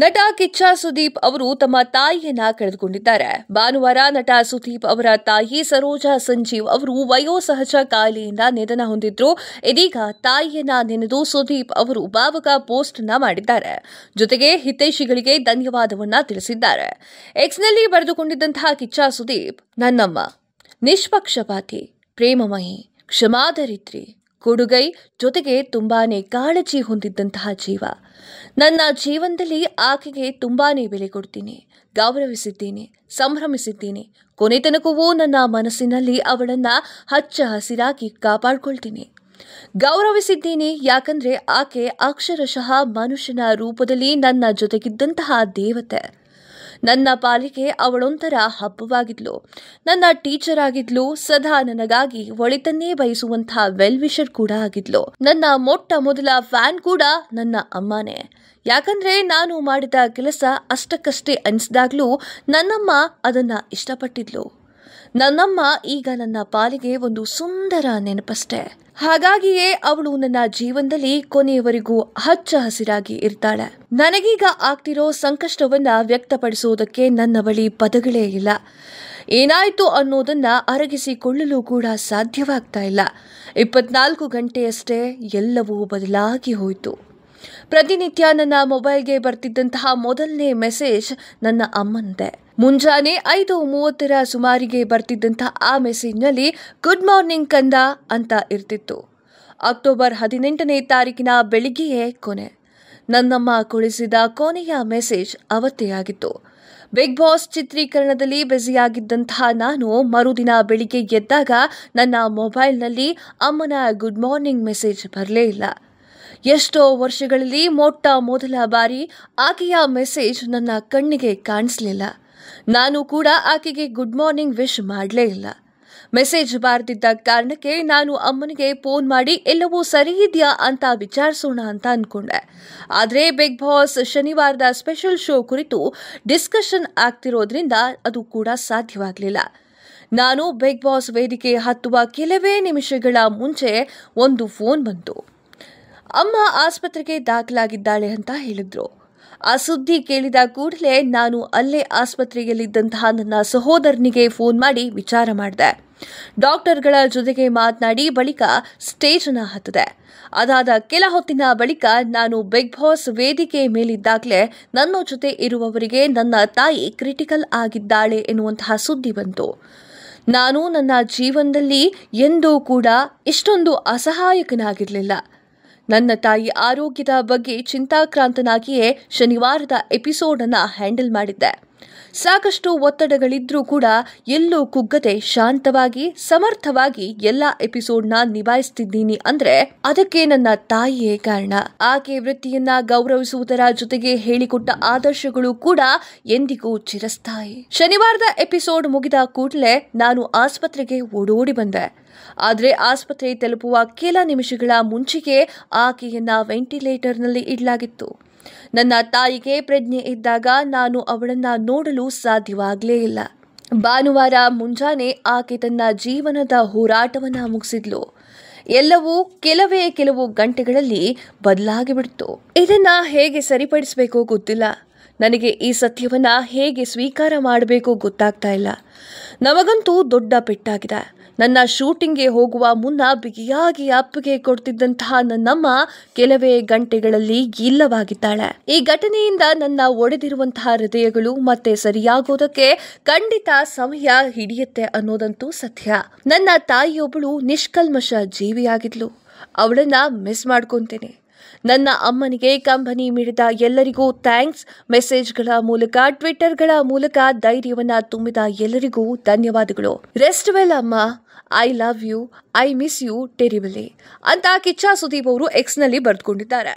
ನಟ ಕಿಚ್ಚ ಸುದೀಪ್ ಅವರು ತಮ್ಮ ತಾಯಿಯನ್ನ ಕಳೆದುಕೊಂಡಿದ್ದಾರೆ ಭಾನುವಾರ ನಟ ಸುದೀಪ್ ಅವರ ತಾಯಿ ಸರೋಜಾ ಸಂಜೀವ್ ಅವರು ವಯೋಸಹಜ ಕಾಯಿಲೆಯಿಂದ ನಿಧನ ಹೊಂದಿದ್ರು ಇದೀಗ ತಾಯಿಯನ್ನ ನೆನೆದು ಸುದೀಪ್ ಅವರು ಭಾವಕ ಪೋಸ್ಟ್ ನ ಮಾಡಿದ್ದಾರೆ ಜೊತೆಗೆ ಹಿತೈಷಿಗಳಿಗೆ ಧನ್ಯವಾದವನ್ನ ತಿಳಿಸಿದ್ದಾರೆ ಎಕ್ಸ್ನಲ್ಲಿ ಬರೆದುಕೊಂಡಿದ್ದಂತಹ ಕಿಚ್ಚ ಸುದೀಪ್ ನನ್ನಮ್ಮ ನಿಷ್ಪಕ್ಷಪಾತಿ ಪ್ರೇಮಮಯಿ ಕ್ಷಮಾಧರಿತ್ರಿ ಕೊಡುಗೈ ಜೊತೆಗೆ ತುಂಬಾನೇ ಕಾಳಜಿ ಹೊಂದಿದ್ದಂತಹ ಜೀವ ನನ್ನ ಜೀವನದಲ್ಲಿ ಆಕೆಗೆ ತುಂಬಾನೇ ಬೆಲೆ ಕೊಡ್ತೀನಿ ಗೌರವಿಸಿದ್ದೀನಿ ಸಂಭ್ರಮಿಸಿದ್ದೀನಿ ಕೊನೆತನಕವೂ ನನ್ನ ಮನಸ್ಸಿನಲ್ಲಿ ಅವಳನ್ನ ಹಚ್ಚ ಹಸಿರಾಗಿ ಕಾಪಾಡ್ಕೊಳ್ತೀನಿ ಗೌರವಿಸಿದ್ದೀನಿ ಯಾಕಂದ್ರೆ ಆಕೆ ಅಕ್ಷರಶಃ ಮನುಷ್ಯನ ರೂಪದಲ್ಲಿ ನನ್ನ ಜೊತೆಗಿದ್ದಂತಹ ದೇವತೆ ನನ್ನ ಪಾಲಿಗೆ ಅವಳೊಂಥರ ಹಬ್ಬವಾಗಿದ್ಲು ನನ್ನ ಟೀಚರ್ ಆಗಿದ್ಲು ಸದಾ ನನಗಾಗಿ ಒಳಿತನ್ನೇ ಬಯಸುವಂತಹ ವೆಲ್ ವಿಷರ್ ಕೂಡ ಆಗಿದ್ಲು ನನ್ನ ಮೊಟ್ಟ ಮೊದಲ ಫ್ಯಾನ್ ಕೂಡ ನನ್ನ ಅಮ್ಮನೇ ಯಾಕಂದ್ರೆ ನಾನು ಮಾಡಿದ ಕೆಲಸ ಅಷ್ಟಕ್ಕಷ್ಟೇ ಅನಿಸಿದಾಗ್ಲೂ ನನ್ನಮ್ಮ ಅದನ್ನ ಇಷ್ಟಪಟ್ಟಿದ್ಲು ನನ್ನಮ್ಮ ಈಗ ನನ್ನ ಪಾಲಿಗೆ ಒಂದು ಸುಂದರ ನೆನಪಷ್ಟೆ ಹಾಗಾಗಿಯೇ ಅವಳು ನನ್ನ ಜೀವನದಲ್ಲಿ ಕೊನೆಯವರೆಗೂ ಹಚ್ಚ ಹಸಿರಾಗಿ ಇರ್ತಾಳೆ ನನಗೀಗ ಆಗ್ತಿರೋ ಸಂಕಷ್ಟವನ್ನ ವ್ಯಕ್ತಪಡಿಸುವುದಕ್ಕೆ ನನ್ನ ಬಳಿ ಪದಗಳೇ ಇಲ್ಲ ಏನಾಯಿತು ಅನ್ನೋದನ್ನ ಅರಗಿಸಿಕೊಳ್ಳಲು ಕೂಡ ಸಾಧ್ಯವಾಗ್ತಾ ಇಲ್ಲ ಇಪ್ಪತ್ನಾಲ್ಕು ಗಂಟೆಯಷ್ಟೇ ಎಲ್ಲವೂ ಬದಲಾಗಿ ಹೋಯಿತು ಪ್ರತಿನಿತ್ಯ ನನ್ನ ಮೊಬೈಲ್ಗೆ ಬರ್ತಿದ್ದಂತಹ ಮೊದಲನೇ ಮೆಸೇಜ್ ನನ್ನ ಅಮ್ಮನಂತೆ ಮುಂಜಾನೆ ಐದು ಮೂವತ್ತರ ಸುಮಾರಿಗೆ ಬರ್ತಿದ್ದಂತಹ ಆ ಮೆಸೇಜ್ನಲ್ಲಿ ಗುಡ್ ಮಾರ್ನಿಂಗ್ ಕಂದ ಅಂತ ಇರ್ತಿತ್ತು ಅಕ್ಟೋಬರ್ ಹದಿನೆಂಟನೇ ತಾರೀಕಿನ ಬೆಳಿಗ್ಗೆಯೇ ಕೊನೆ ನನ್ನಮ್ಮ ಕುಳಿಸಿದ ಕೊನೆಯ ಮೆಸೇಜ್ ಅವತ್ತೆಯಾಗಿತ್ತು ಬಿಗ್ ಬಾಸ್ ಚಿತ್ರೀಕರಣದಲ್ಲಿ ಬ್ಯುಸಿಯಾಗಿದ್ದಂತಹ ನಾನು ಮರುದಿನ ಬೆಳಿಗ್ಗೆ ಎದ್ದಾಗ ನನ್ನ ಮೊಬೈಲ್ನಲ್ಲಿ ಅಮ್ಮನ ಗುಡ್ ಮಾರ್ನಿಂಗ್ ಮೆಸೇಜ್ ಬರಲೇ ಇಲ್ಲ ಎಷ್ಟೋ ವರ್ಷಗಳಲ್ಲಿ ಮೊಟ್ಟ ಮೊದಲ ಬಾರಿ ಆಕೆಯ ಮೆಸೇಜ್ ನನ್ನ ಕಣ್ಣಿಗೆ ಕಾಣಿಸ್ಲಿಲ್ಲ ನಾನು ಕೂಡ ಆಕೆಗೆ ಗುಡ್ ಮಾರ್ನಿಂಗ್ ವಿಶ್ ಮಾಡಲೇ ಇಲ್ಲ ಮೆಸೇಜ್ ಬಾರದಿದ್ದ ಕಾರಣಕ್ಕೆ ನಾನು ಅಮ್ಮನಿಗೆ ಫೋನ್ ಮಾಡಿ ಎಲ್ಲವೂ ಸರಿ ಇದೆಯಾ ಅಂತ ವಿಚಾರಿಸೋಣ ಅಂತ ಅಂದ್ಕೊಂಡೆ ಆದರೆ ಬಿಗ್ ಬಾಸ್ ಶನಿವಾರದ ಸ್ಪೆಷಲ್ ಶೋ ಕುರಿತು ಡಿಸ್ಕಷನ್ ಆಗ್ತಿರೋದ್ರಿಂದ ಅದು ಕೂಡ ಸಾಧ್ಯವಾಗಲಿಲ್ಲ ನಾನು ಬಿಗ್ ಬಾಸ್ ವೇದಿಕೆ ಹತ್ತುವ ಕೆಲವೇ ನಿಮಿಷಗಳ ಮುಂಚೆ ಒಂದು ಫೋನ್ ಬಂತು ಅಮ್ಮ ಆಸ್ಪತ್ರೆಗೆ ದಾಖಲಾಗಿದ್ದಾಳೆ ಅಂತ ಹೇಳಿದ್ರು ಆ ಸುದ್ದಿ ಕೇಳಿದ ಕೂಡಲೇ ನಾನು ಅಲ್ಲೇ ಆಸ್ಪತ್ರೆಯಲ್ಲಿದ್ದಂತಹ ನನ್ನ ಸಹೋದರನಿಗೆ ಫೋನ್ ಮಾಡಿ ವಿಚಾರ ಮಾಡಿದೆ ಡಾಕ್ಟರ್ಗಳ ಜೊತೆಗೆ ಮಾತನಾಡಿ ಬಳಿಕ ಸ್ಟೇಜನ್ನು ಹತ್ತಿದೆ ಅದಾದ ಕೆಲ ಹೊತ್ತಿನ ಬಳಿಕ ನಾನು ಬಿಗ್ ಬಾಸ್ ವೇದಿಕೆ ಮೇಲಿದ್ದಾಗಲೇ ನನ್ನ ಜೊತೆ ಇರುವವರಿಗೆ ನನ್ನ ತಾಯಿ ಕ್ರಿಟಿಕಲ್ ಆಗಿದ್ದಾಳೆ ಎನ್ನುವಂತಹ ಸುದ್ದಿ ಬಂತು ನಾನು ನನ್ನ ಜೀವನದಲ್ಲಿ ಎಂದೂ ಕೂಡ ಇಷ್ಟೊಂದು ಅಸಹಾಯಕನಾಗಿರಲಿಲ್ಲ ನನ್ನ ತಾಯಿ ಆರೋಗ್ಯದ ಬಗ್ಗೆ ಚಿಂತಾಕ್ರಾಂತನಾಗಿಯೇ ಶನಿವಾರದ ಎಪಿಸೋಡ್ ಅನ್ನ ಹ್ಯಾಂಡಲ್ ಮಾಡಿದ್ದೆ ಸಾಕಷ್ಟು ಒತ್ತಡಗಳಿದ್ರೂ ಕೂಡ ಎಲ್ಲೂ ಕುಗ್ಗದೆ ಶಾಂತವಾಗಿ ಸಮರ್ಥವಾಗಿ ಎಲ್ಲ ಎಪಿಸೋಡ್ನ ನಿಭಾಯಿಸ್ತಿದ್ದೀನಿ ಅಂದ್ರೆ ಅದಕ್ಕೆ ನನ್ನ ತಾಯಿಯೇ ಕಾರಣ ಆಕೆ ವೃತ್ತಿಯನ್ನ ಗೌರವಿಸುವುದರ ಜೊತೆಗೆ ಹೇಳಿಕೊಟ್ಟ ಆದರ್ಶಗಳು ಕೂಡ ಎಂದಿಗೂ ಚಿರಸ್ಥಾಯಿ ಶನಿವಾರದ ಎಪಿಸೋಡ್ ಮುಗಿದ ಕೂಡಲೇ ನಾನು ಆಸ್ಪತ್ರೆಗೆ ಓಡೋಡಿ ಬಂದೆ ಆದ್ರೆ ಆಸ್ಪತ್ರೆ ತಲುಪುವ ಕೆಲ ನಿಮಿಷಗಳ ಮುಂಚೆಗೆ ಆಕೆಯನ್ನ ವೆಂಟಿಲೇಟರ್ನಲ್ಲಿ ಇಡಲಾಗಿತ್ತು ನನ್ನ ತಾಯಿಗೆ ಪ್ರಜ್ಞೆ ಇದ್ದಾಗ ನಾನು ಅವಳನ್ನು ನೋಡಲು ಸಾಧ್ಯವಾಗಲೇ ಇಲ್ಲ ಭಾನುವಾರ ಮುಂಜಾನೆ ಆಕೆ ತನ್ನ ಜೀವನದ ಹೋರಾಟವನ್ನು ಮುಗಿಸಿದ್ಲು ಎಲ್ಲವೂ ಕೆಲವೇ ಕೆಲವು ಗಂಟೆಗಳಲ್ಲಿ ಬದಲಾಗಿಬಿಡ್ತು ಇದನ್ನು ಇದನ್ನ ಹೇಗೆ ಸರಿಪಡಿಸಬೇಕು ಗೊತ್ತಿಲ್ಲ ನನಗೆ ಈ ಸತ್ಯವನ್ನು ಹೇಗೆ ಸ್ವೀಕಾರ ಮಾಡಬೇಕು ಗೊತ್ತಾಗ್ತಾ ಇಲ್ಲ ನಮಗಂತೂ ದೊಡ್ಡ ಪೆಟ್ಟಾಗಿದೆ ನನ್ನ ಶೂಟಿಂಗ್ಗೆ ಹೋಗುವ ಮುನ್ನ ಬಿಗಿಯಾಗಿ ಅಪ್ಪಿಗೆ ಕೊಡ್ತಿದ್ದಂತಹ ನನ್ನಮ್ಮ ಕೆಲವೇ ಗಂಟೆಗಳಲ್ಲಿ ಇಲ್ಲವಾಗಿದ್ದಾಳೆ ಈ ಘಟನೆಯಿಂದ ನನ್ನ ಒಡೆದಿರುವಂತಹ ಹೃದಯಗಳು ಮತ್ತೆ ಸರಿಯಾಗೋದಕ್ಕೆ ಖಂಡಿತ ಸಮಯ ಹಿಡಿಯುತ್ತೆ ಅನ್ನೋದಂತೂ ಸತ್ಯ ನನ್ನ ತಾಯಿಯೊಬ್ಬಳು ನಿಷ್ಕಲ್ಮಶ ಜೀವಿಯಾಗಿದ್ಲು ಅವಳನ್ನ ಮಿಸ್ ಮಾಡ್ಕೊತೀನಿ ನನ್ನ ಅಮ್ಮನಿಗೆ ಕಂಪನಿ ಮಿಡಿದ ಎಲ್ಲರಿಗೂ ಥ್ಯಾಂಕ್ಸ್ ಮೆಸೇಜ್ಗಳ ಮೂಲಕ ಟ್ವಿಟ್ಟರ್ಗಳ ಮೂಲಕ ಧೈರ್ಯವನ್ನ ತುಂಬಿದ ಎಲ್ಲರಿಗೂ ಧನ್ಯವಾದಗಳು ರೆಸ್ಟ್ ವೆಲ್ ಅಮ್ಮ I love you I miss you terribly ಅಂತ ಕಿಚ್ಚಾ ಸುದೀಪ್ ಅವರು ಎಕ್ಸ್ನಲ್ಲಿ ಬರೆದುಕೊಂಡಿದ್ದಾರೆ